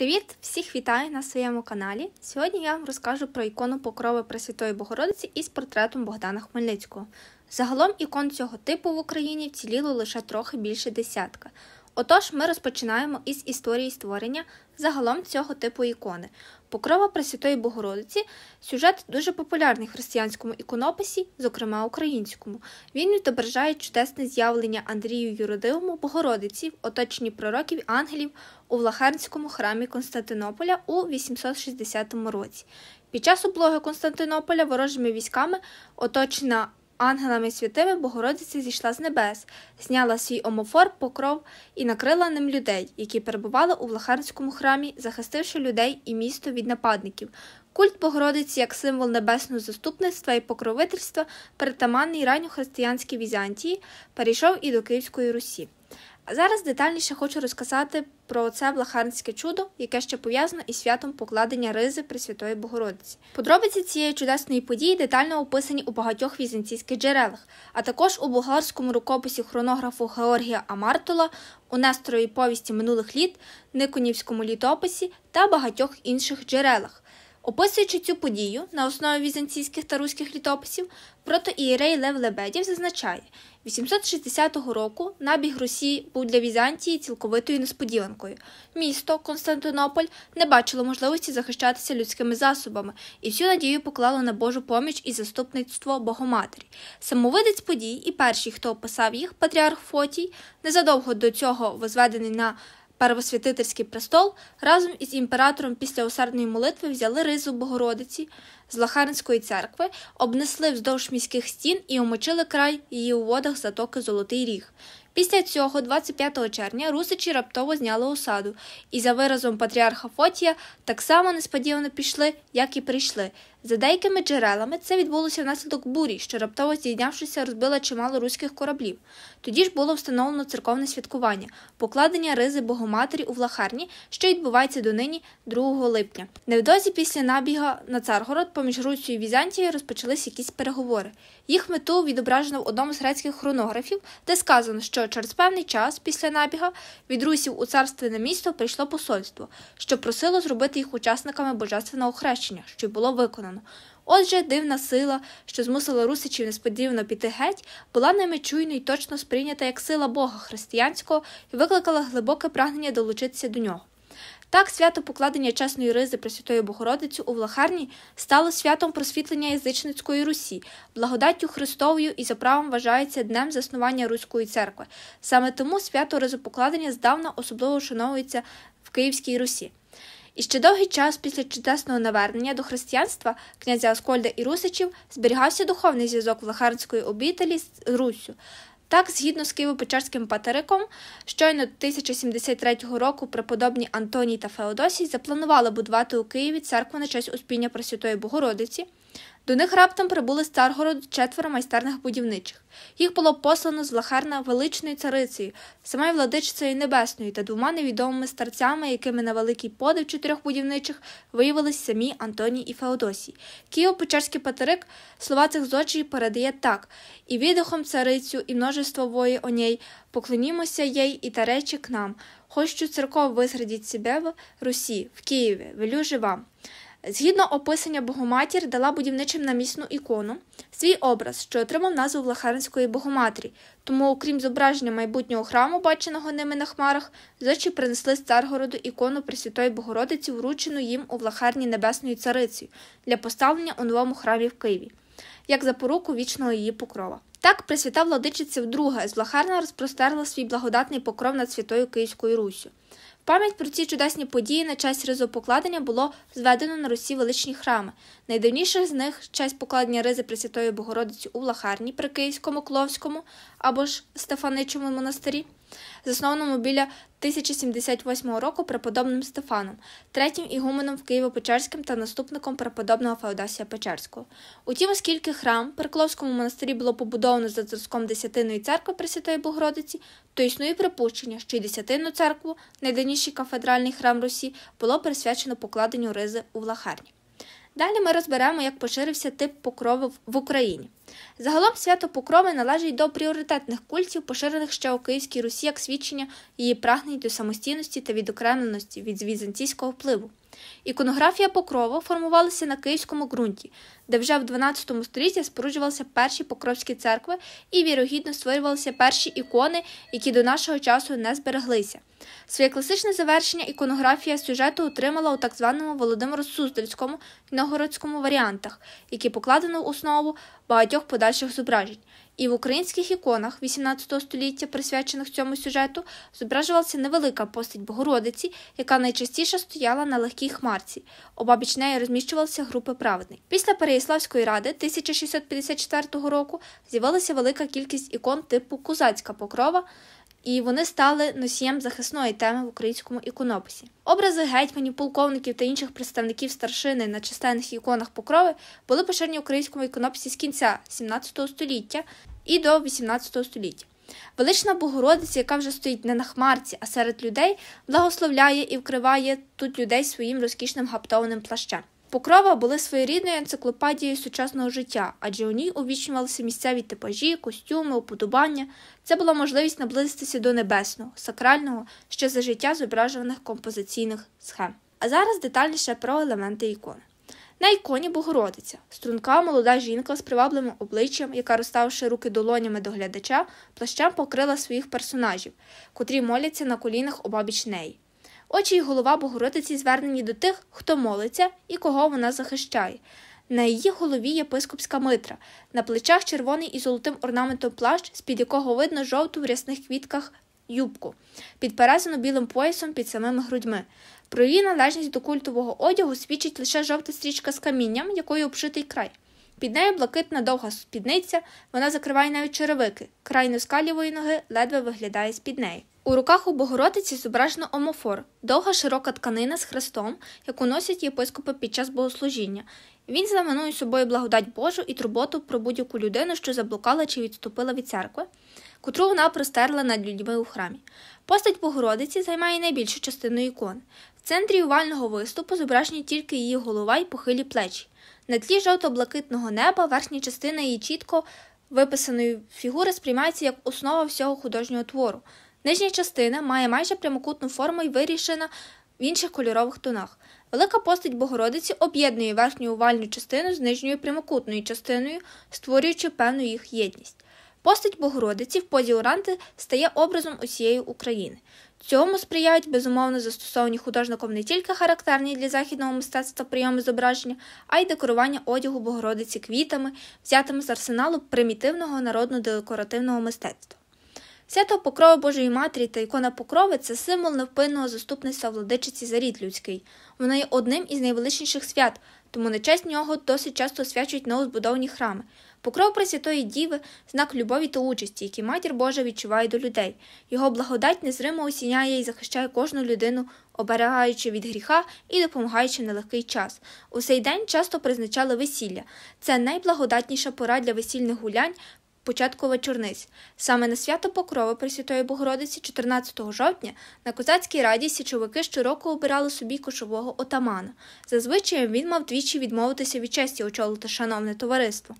Привіт! Всіх вітаю на своєму каналі. Сьогодні я вам розкажу про ікону Покрови Пресвятої Богородиці із портретом Богдана Хмельницького. Загалом ікон цього типу в Україні вціліло лише трохи більше десятка. Отож, ми розпочинаємо із історії створення загалом цього типу ікони. Покрова Пресвятої Богородиці сюжет дуже популярний в християнському іконописі, зокрема українському. Він відображає чудесне з'явлення Андрію Юродивому Богородиці в оточенні пророків ангелів у Влахернському храмі Константинополя у 860 році. Під час облоги Константинополя ворожими військами оточена ангелами святими Богородиця зійшла з небес, зняла свій омофор, покров і накрила ним людей, які перебували у Влахарському храмі, захистивши людей і місто від нападників. Культ Богородиці як символ небесного заступництва і покровительства, перетаманний ранньохристиянській Візантії, перейшов і до Київської Русі. А зараз детальніше хочу розказати про це блахарнське чудо, яке ще пов'язане із святом покладення ризи Пресвятої Богородиці. Подробиці цієї чудесної події детально описані у багатьох візантійських джерелах, а також у болгарському рукописі хронографу Георгія Амартула, у Несторовій повісті минулих літ, Никонівському літописі та багатьох інших джерелах. Описуючи цю подію на основі візантійських та руських літописів, протоієрей Лев Лебедів зазначає, 860 року набіг Росії був для Візантії цілковитою несподіванкою. Місто Константинополь не бачило можливості захищатися людськими засобами і всю надію поклало на Божу поміч і заступництво Богоматері. Самовидець подій і перший, хто описав їх, патріарх Фотій, незадовго до цього возведений на Первосвятительський престол разом із імператором після усердної молитви взяли ризу Богородиці з Лахарнської церкви, обнесли вздовж міських стін і омочили край її у водах затоки Золотий Ріг. Після цього, 25 червня, русичі раптово зняли осаду, і за виразом патріарха Фотія так само несподівано пішли, як і прийшли. За деякими джерелами це відбулося внаслідок бурі, що раптово здійнявшися, розбила чимало руських кораблів. Тоді ж було встановлено церковне святкування, покладення ризи Богоматері у Влахарні, що відбувається донині 2 липня. Невдовзі після набіга на Царгород поміж Руцією і Візантією розпочались якісь переговори. Їх мету відображено в одному з грецьких хронографів, де сказано, що через певний час після набіга від русів у царственне місто прийшло посольство, що просило зробити їх учасниками божественного хрещення, що й було виконано визнано. Отже, дивна сила, що змусила Русичів несподівано піти геть, була ними чуйно і точно сприйнята як сила Бога християнського і викликала глибоке прагнення долучитися до нього. Так, свято покладення чесної ризи Пресвятої Богородицю у Влахарні стало святом просвітлення язичницької Русі, благодаттю Христовою і за правом вважається днем заснування Руської церкви. Саме тому свято ризопокладення здавна особливо шановується в Київській Русі. І ще довгий час після чудесного навернення до християнства князя Оскольда і Русичів зберігався духовний зв'язок Влахарської обітелі з Руссю. Так, згідно з Києво-Печерським патериком, щойно 1073 року преподобні Антоній та Феодосій запланували будувати у Києві церкву на честь Успіння Пресвятої Богородиці. До них раптом прибули з Царгороду четверо майстерних будівничих. Їх було послано з лахарна величною царицею, самою владичицею небесною та двома невідомими старцями, якими на великий подив чотирьох будівничих виявились самі Антоній і Феодосій. Києво-Печерський патерик слова цих зочей, передає так і відохом царицю, і множество вої о ній, поклонімося їй і та речі к нам. Хочу церков висрадіть себе в Русі, в Києві, велю же вам. Згідно описання Богоматір дала будівничим намісну ікону, свій образ, що отримав назву Влахаринської Богоматері, тому, окрім зображення майбутнього храму, баченого ними на хмарах, зочі принесли з Царгороду ікону Пресвятої Богородиці, вручену їм у Влахарні Небесної Царицею для поставлення у новому храмі в Києві, як запоруку вічного її покрова. Так Пресвята Владичиця вдруге з Влахарна розпростерла свій благодатний покров над святою Київською Руссю. Пам'ять про ці чудесні події на честь ризопокладення було зведено на Русі величні храми. Найдавніших з них честь покладення ризи Пресвятої Богородиці у Влахарні при Київському Кловському або ж Стефаничому монастирі заснованому біля 1078 року преподобним Стефаном, третім ігуменом в Києво-Печерським та наступником преподобного Феодосія Печерського. Утім, оскільки храм Перкловському монастирі було побудовано за зразком Десятиної церкви Пресвятої Богородиці, то існує припущення, що й десятину церкву, найдавніший кафедральний храм Русі, було присвячено покладенню ризи у Влахарні. Далі ми розберемо, як поширився тип покрови в Україні. Загалом свято Покрови належить до пріоритетних культів, поширених ще у Київській Русі як свідчення її прагнень до самостійності та відокремленості від візантійського впливу. Іконографія покрова формувалася на київському ґрунті, де вже в 12 столітті споруджувалися перші покровські церкви і, вірогідно, створювалися перші ікони, які до нашого часу не збереглися. Своє класичне завершення іконографія сюжету отримала у так званому Володимиру Суздальському і Новгородському варіантах, які покладено в основу багатьох подальших зображень. І в українських іконах 18 століття, присвячених цьому сюжету, зображувалася невелика постать Богородиці, яка найчастіше стояла на легкій хмарці. Обабіч неї розміщувалися групи праведників. Після Переяславської ради 1654 року з'явилася велика кількість ікон типу Козацька покрова і вони стали носієм захисної теми в українському іконописі. Образи гетьманів, полковників та інших представників старшини на численних іконах покрови були поширені в українському іконописі з кінця XVII століття і до XVIII століття. Велична Богородиця, яка вже стоїть не на хмарці, а серед людей, благословляє і вкриває тут людей своїм розкішним гаптованим плащем. Покрова були своєрідною енциклопедією сучасного життя, адже у ній увічнювалися місцеві типажі, костюми, уподобання. Це була можливість наблизитися до небесного, сакрального ще за життя зображуваних композиційних схем. А зараз детальніше про елементи ікони. На іконі Богородиця, струнка молода жінка з привабливим обличчям, яка, розставивши руки долонями до глядача, плащем покрила своїх персонажів, котрі моляться на колінах обабіч неї. Очі й голова Богородиці звернені до тих, хто молиться і кого вона захищає. На її голові єпископська митра, на плечах червоний і золотим орнаментом плащ, з-під якого видно жовту в рясних квітках юбку, підперезану білим поясом під самими грудьми. Про її належність до культового одягу свідчить лише жовта стрічка з камінням, якою обшитий край. Під нею блакитна довга спідниця, вона закриває навіть черевики, край носкалівої ноги ледве виглядає з під неї. У руках у Богородиці зображено омофор, довга широка тканина з хрестом, яку носять єпископи під час богослужіння. Він знаменує собою благодать Божу і турботу про будь-яку людину, що заблукала чи відступила від церкви, котру вона простерла над людьми у храмі. Постать Богородиці займає найбільшу частину ікон. В центрі овального виступу зображені тільки її голова і похилі плечі. На тлі жовто-блакитного неба верхня частина її чітко виписаної фігури сприймається як основа всього художнього твору. Нижня частина має майже прямокутну форму і вирішена в інших кольорових тонах. Велика постать Богородиці об'єднує верхню овальну частину з нижньою прямокутною частиною, створюючи певну їх єдність. Постать Богородиці в позі Оранти стає образом усієї України. Цьому сприяють безумовно застосовані художником не тільки характерні для західного мистецтва прийоми зображення, а й декорування одягу Богородиці квітами, взятими з арсеналу примітивного народно-декоративного мистецтва. Свято Покрова Божої Матері та ікона Покрови це символ невпинного заступництва владичиці за рід людський. Вона є одним із найвеличніших свят, тому на честь нього досить часто освячують новозбудовані храми. Покров Пресвятої Діви знак любові та участі, який матір Божа відчуває до людей. Його благодать незримо осіняє і захищає кожну людину, оберегаючи від гріха і допомагаючи на легкий час. У цей день часто призначали весілля. Це найблагодатніша пора для весільних гулянь, початку вечорниць. Саме на свято Покрови Пресвятої Богородиці, 14 жовтня, на козацькій раді січовики щороку обирали собі кошового отамана. Зазвичай він мав двічі відмовитися від честі очолити шановне товариство.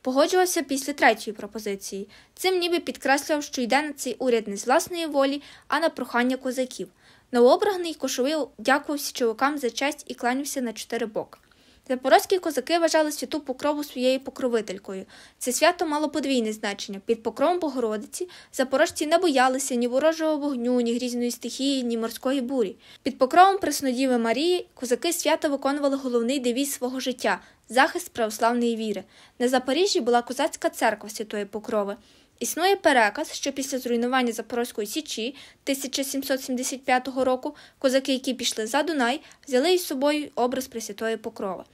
Погоджувався після третьої пропозиції. Цим ніби підкреслював, що йде на цей уряд не з власної волі, а на прохання козаків. Новообраний кошовий дякував січовикам за честь і кланявся на чотири боки. Запорозькі козаки вважали святу покрову своєю покровителькою. Це свято мало подвійне значення. Під покровом Богородиці запорожці не боялися ні ворожого вогню, ні грізної стихії, ні морської бурі. Під покровом Преснодіви Марії козаки свято виконували головний девіз свого життя захист православної віри. На Запоріжжі була козацька церква святої покрови. Існує переказ, що після зруйнування Запорозької січі 1775 року козаки, які пішли за Дунай, взяли із собою образ Пресвятої Покрови.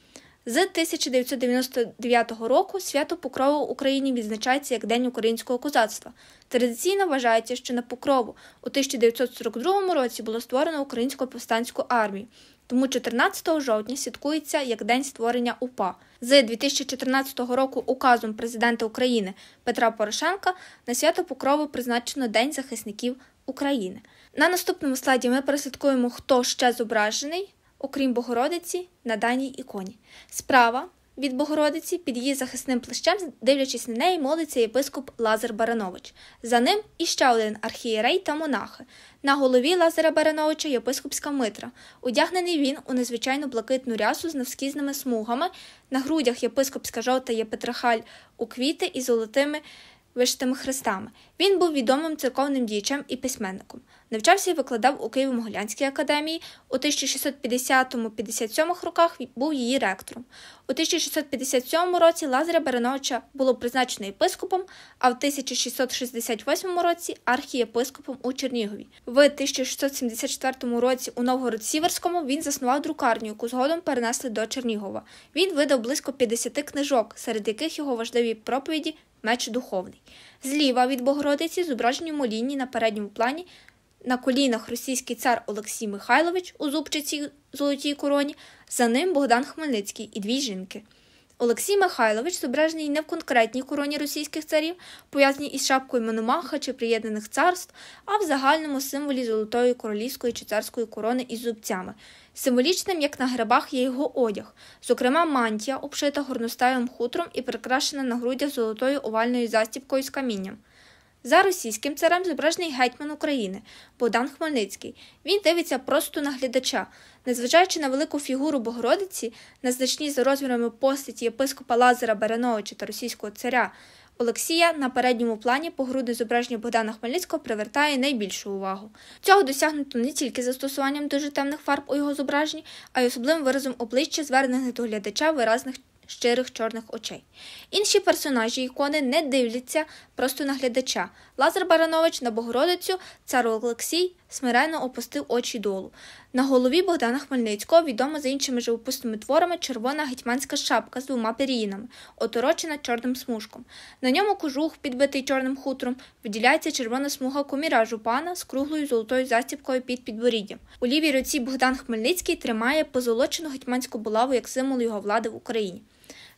З 1999 року свято Покрову в Україні відзначається як День українського козацтва. Традиційно вважається, що на покрову у 1942 році було створено українську повстанську армію, тому 14 жовтня святкується як День створення УПА. З 2014 року указом президента України Петра Порошенка на свято Покрову призначено День захисників України. На наступному слайді ми прослідкуємо, хто ще зображений окрім Богородиці, на даній іконі. Справа від Богородиці під її захисним плащем, дивлячись на неї, молиться єпископ Лазар Баранович. За ним іще один архієрей та монахи. На голові Лазара Барановича єпископська митра. Одягнений він у незвичайну блакитну рясу з навскізними смугами, на грудях єпископська жовта є петрахаль у квіти і золотими вишитими хрестами. Він був відомим церковним діячем і письменником. Навчався і викладав у Києво-Могилянській академії. У 1650-57 роках був її ректором. У 1657 році Лазаря Барановича було призначено єпископом, а в 1668 році архієпископом у Чернігові. В 1674 році у Новгород Сіверському він заснував друкарню, яку згодом перенесли до Чернігова. Він видав близько 50 книжок, серед яких його важливі проповіді меч духовний. Зліва від Богородиці зображені лінії на передньому плані на колінах російський цар Олексій Михайлович у зубчиці золотій короні, за ним Богдан Хмельницький і дві жінки. Олексій Михайлович, зображений не в конкретній короні російських царів, пов'язаній із шапкою Мономаха чи приєднаних царств, а в загальному символі золотої королівської чи царської корони із зубцями. Символічним, як на грибах, є його одяг, зокрема, мантія, обшита горностаєм хутром і прикрашена на грудях золотою овальною застібкою з камінням. За російським царем зображений гетьман України Богдан Хмельницький. Він дивиться просто на глядача, незважаючи на велику фігуру Богородиці, на значні за розмірами постаті єпископа Лазара Барановича та російського царя Олексія на передньому плані погрудне зображення Богдана Хмельницького привертає найбільшу увагу. Цього досягнуто не тільки застосуванням дуже темних фарб у його зображенні, а й особливим виразом обличчя, звернених до глядача виразних щирих чорних очей. Інші персонажі ікони не дивляться просто на глядача. Лазар Баранович на Богородицю, цар Олексій смиренно опустив очі долу. На голові Богдана Хмельницького відома за іншими живописними творами червона гетьманська шапка з двома періїнами, оторочена чорним смужком. На ньому кожух, підбитий чорним хутром, виділяється червона смуга коміра жупана з круглою золотою застіпкою під підборіддям. У лівій руці Богдан Хмельницький тримає позолочену гетьманську булаву як символ його влади в Україні.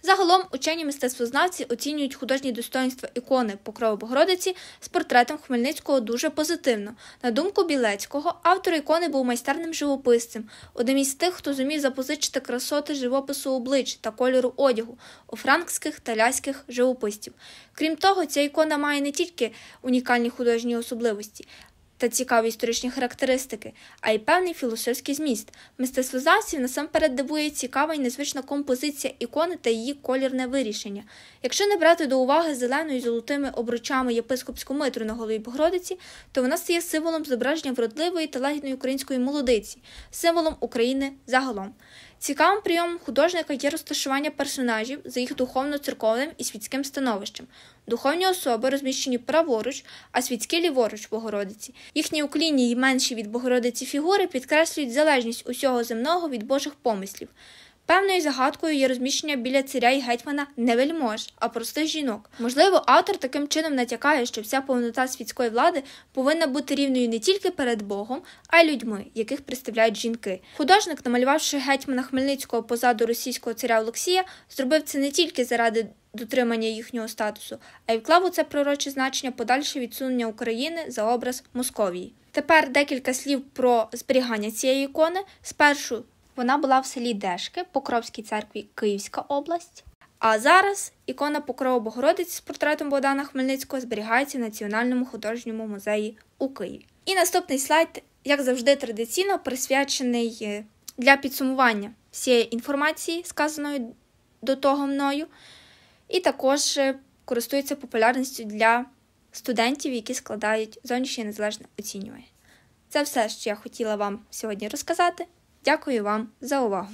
Загалом учені мистецтвознавці оцінюють художні достоинства ікони Покрови Богородиці з портретом Хмельницького дуже позитивно. На думку Білецького, автор ікони був майстерним живописцем, одним із тих, хто зумів запозичити красоти живопису облич та кольору одягу у франкських та ляських живописців. Крім того, ця ікона має не тільки унікальні художні особливості, та цікаві історичні характеристики, а й певний філософський зміст. Мистецтво насамперед дивує цікава і незвична композиція ікони та її колірне вирішення. Якщо не брати до уваги зеленою і золотими обручами єпископську митру на голові Богородиці, то вона стає символом зображення вродливої та лагідної української молодиці, символом України загалом. Цікавим прийомом художника є розташування персонажів за їх духовно-церковним і світським становищем. Духовні особи розміщені праворуч, а світські ліворуч Богородиці. Їхні уклінні й менші від Богородиці фігури підкреслюють залежність усього земного від Божих помислів. Певною загадкою є розміщення біля царя й гетьмана не вельмож, а простих жінок. Можливо, автор таким чином натякає, що вся повнота світської влади повинна бути рівною не тільки перед Богом, а й людьми, яких представляють жінки. Художник, намалювавши гетьмана Хмельницького позаду російського царя Олексія, зробив це не тільки заради дотримання їхнього статусу, а й вклав у це пророче значення подальше відсунення України за образ Московії. Тепер декілька слів про зберігання цієї ікони. Спершу вона була в селі Дешки, Покровській церкві Київська область. А зараз ікона Покрова Богородиці з портретом Богдана Хмельницького зберігається в Національному художньому музеї у Києві. І наступний слайд, як завжди, традиційно присвячений е, для підсумування всієї інформації, сказаної до того мною і також е, користується популярністю для студентів, які складають зовнішнє незалежне оцінювання. Це все, що я хотіла вам сьогодні розказати. Дякую вам за увагу!